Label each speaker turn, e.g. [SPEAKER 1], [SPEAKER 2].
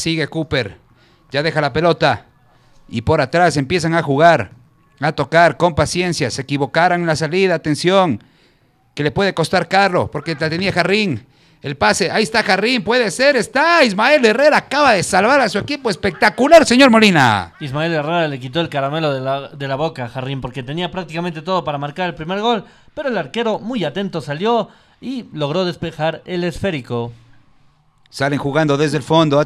[SPEAKER 1] Sigue Cooper. Ya deja la pelota. Y por atrás empiezan a jugar, a tocar con paciencia. Se equivocaron en la salida, atención. Que le puede costar Carlos, porque la tenía Jarrín. El pase, ahí está Jarrín, puede ser, está. Ismael Herrera acaba de salvar a su equipo. Espectacular, señor Molina.
[SPEAKER 2] Ismael Herrera le quitó el caramelo de la, de la boca a Jarrín porque tenía prácticamente todo para marcar el primer gol, pero el arquero muy atento salió y logró despejar el esférico.
[SPEAKER 3] Salen jugando desde el fondo.